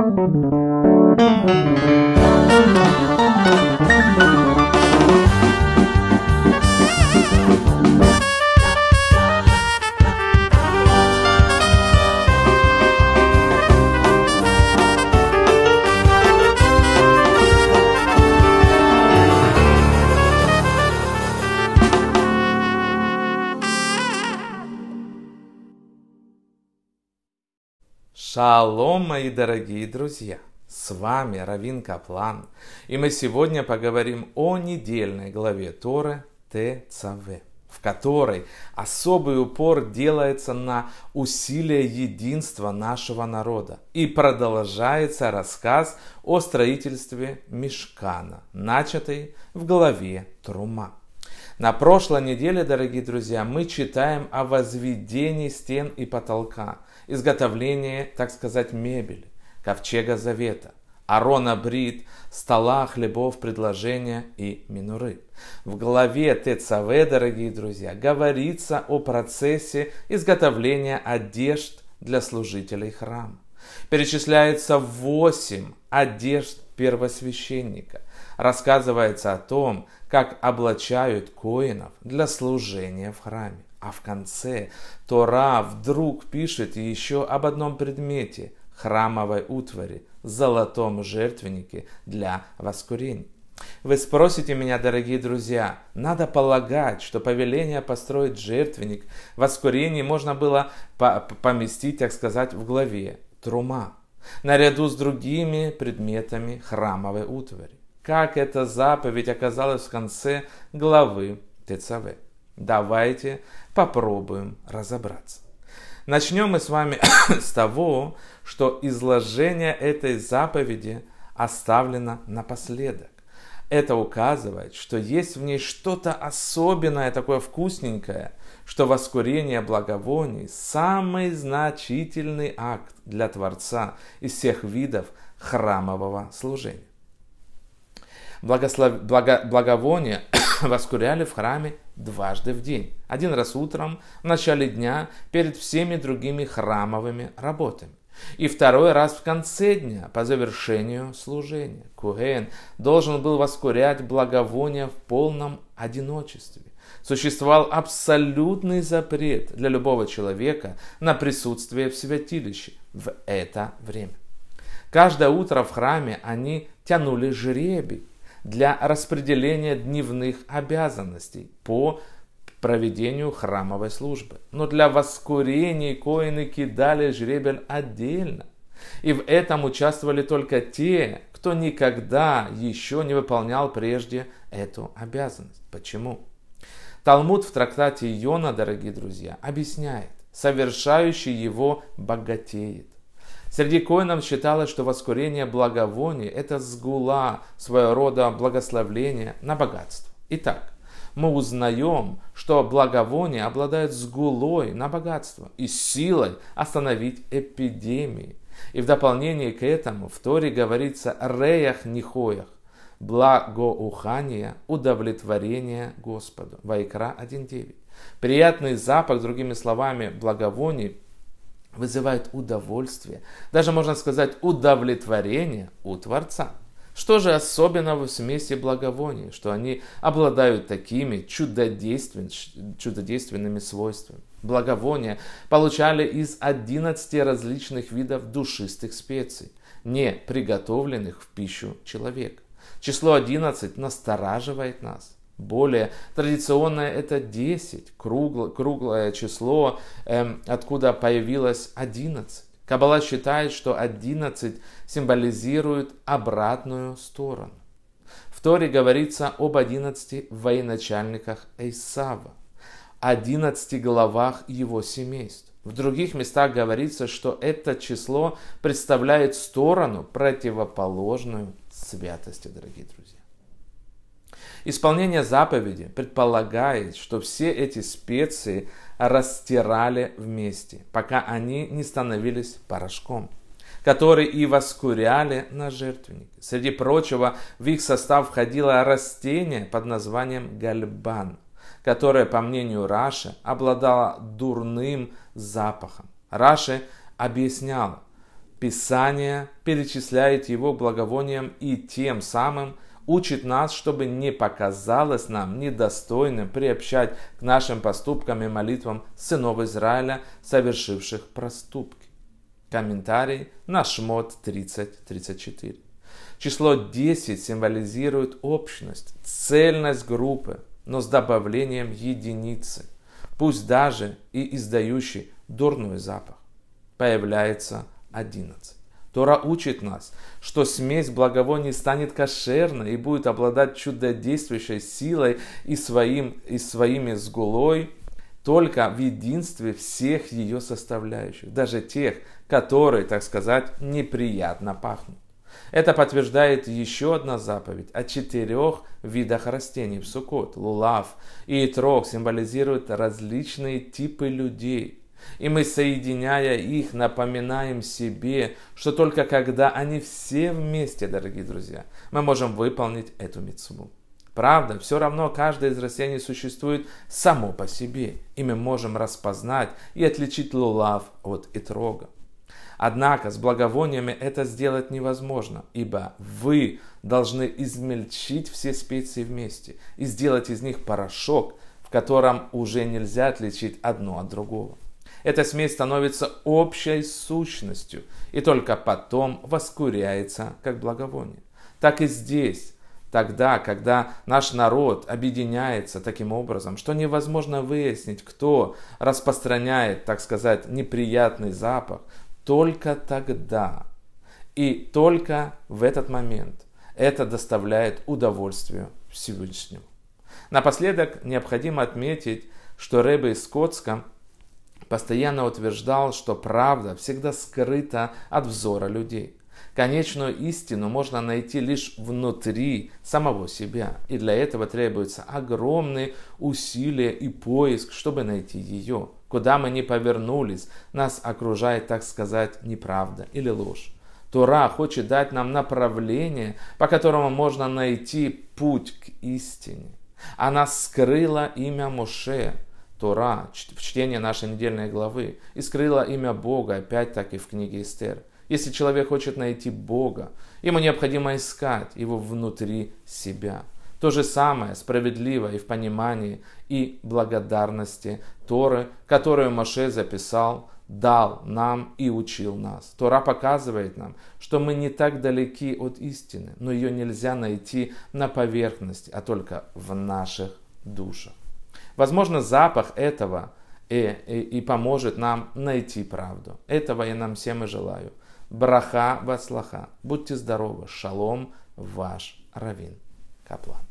Thank you. Шалом, мои дорогие друзья! С вами Равин Каплан, и мы сегодня поговорим о недельной главе Торы ТЦВ, в которой особый упор делается на усилие единства нашего народа и продолжается рассказ о строительстве Мешкана, начатый в главе Трума. На прошлой неделе, дорогие друзья, мы читаем о возведении стен и потолка – изготовление, так сказать, мебели, ковчега завета, Арона Брит, стола, хлебов, предложения и минуры. В главе ТЦВ, дорогие друзья, говорится о процессе изготовления одежд для служителей храма. Перечисляется восемь одежд первосвященника. Рассказывается о том, как облачают коинов для служения в храме. А в конце Тора вдруг пишет еще об одном предмете – храмовой утвари, золотом жертвеннике для воскурений. Вы спросите меня, дорогие друзья, надо полагать, что повеление построить жертвенник воскурение можно было по поместить, так сказать, в главе трума, наряду с другими предметами храмовой утвари. Как эта заповедь оказалась в конце главы Тецавы. Давайте попробуем разобраться. Начнем мы с вами с того, что изложение этой заповеди оставлено напоследок. Это указывает, что есть в ней что-то особенное, такое вкусненькое, что воскурение благовоний – самый значительный акт для Творца из всех видов храмового служения. Благослов... Благо... Благовония воскуряли в храме дважды в день. Один раз утром, в начале дня, перед всеми другими храмовыми работами. И второй раз в конце дня, по завершению служения. Куэн должен был воскурять благовоние в полном одиночестве. Существовал абсолютный запрет для любого человека на присутствие в святилище в это время. Каждое утро в храме они тянули жребий, для распределения дневных обязанностей по проведению храмовой службы. Но для воскурения коины кидали жребен отдельно. И в этом участвовали только те, кто никогда еще не выполнял прежде эту обязанность. Почему? Талмуд в трактате Йона, дорогие друзья, объясняет, совершающий его богатеет. Среди коинов считалось, что воскурение благовоний – это сгула, своего рода благословление на богатство. Итак, мы узнаем, что благовоние обладает сгулой на богатство и силой остановить эпидемии. И в дополнение к этому в Торе говорится «реях-нихоях», благоухание, удовлетворение Господу. Вайкра 1.9. Приятный запах, другими словами, благовоний вызывает удовольствие, даже можно сказать удовлетворение у Творца. Что же особенного в смеси благовоний, что они обладают такими чудодействен, чудодейственными свойствами? Благовония получали из 11 различных видов душистых специй, не приготовленных в пищу человек. Число 11 настораживает нас более. Традиционное это 10, кругло, круглое число, эм, откуда появилось 11. Каббала считает, что 11 символизирует обратную сторону. В Торе говорится об 11 военачальниках Эйсава, 11 главах его семейств. В других местах говорится, что это число представляет сторону, противоположную святости, дорогие друзья. Исполнение заповеди предполагает, что все эти специи растирали вместе, пока они не становились порошком, который и воскуряли на жертвенник. Среди прочего, в их состав входило растение под названием гальбан, которое, по мнению Раши, обладало дурным запахом. Раши объяснял, Писание перечисляет его благовонием и тем самым – учит нас, чтобы не показалось нам недостойным приобщать к нашим поступкам и молитвам сынов Израиля, совершивших проступки. Комментарий на Шмот 34 Число 10 символизирует общность, цельность группы, но с добавлением единицы, пусть даже и издающий дурной запах. Появляется 11. Тора учит нас, что смесь благовоний станет кошерной и будет обладать чудодействующей силой и, своим, и своими сгулой только в единстве всех ее составляющих, даже тех, которые, так сказать, неприятно пахнут. Это подтверждает еще одна заповедь о четырех видах растений в Сукот, лулав и трог символизируют различные типы людей – и мы, соединяя их, напоминаем себе, что только когда они все вместе, дорогие друзья, мы можем выполнить эту митцву. Правда, все равно каждое из растений существует само по себе, и мы можем распознать и отличить лулав от итрога. Однако с благовониями это сделать невозможно, ибо вы должны измельчить все специи вместе и сделать из них порошок, в котором уже нельзя отличить одно от другого. Эта смесь становится общей сущностью и только потом воскуряется как благовоние. Так и здесь, тогда, когда наш народ объединяется таким образом, что невозможно выяснить, кто распространяет, так сказать, неприятный запах, только тогда и только в этот момент это доставляет удовольствие Всевышнему. Напоследок необходимо отметить, что Рэбе из Скотском постоянно утверждал, что правда всегда скрыта от взора людей. Конечную истину можно найти лишь внутри самого себя, и для этого требуются огромные усилия и поиск, чтобы найти ее. Куда мы ни повернулись, нас окружает, так сказать, неправда или ложь. Тора хочет дать нам направление, по которому можно найти путь к истине. Она скрыла имя Моше, Тора, в чтение нашей недельной главы, и скрыла имя Бога, опять-таки в книге Эстер. Если человек хочет найти Бога, ему необходимо искать его внутри себя. То же самое справедливо и в понимании и благодарности Торы, которую Маше записал, дал нам и учил нас. Тора показывает нам, что мы не так далеки от истины, но ее нельзя найти на поверхности, а только в наших душах. Возможно, запах этого и, и, и поможет нам найти правду. Этого я нам всем и желаю. Браха вацлаха. Будьте здоровы. Шалом, ваш Равин Каплан.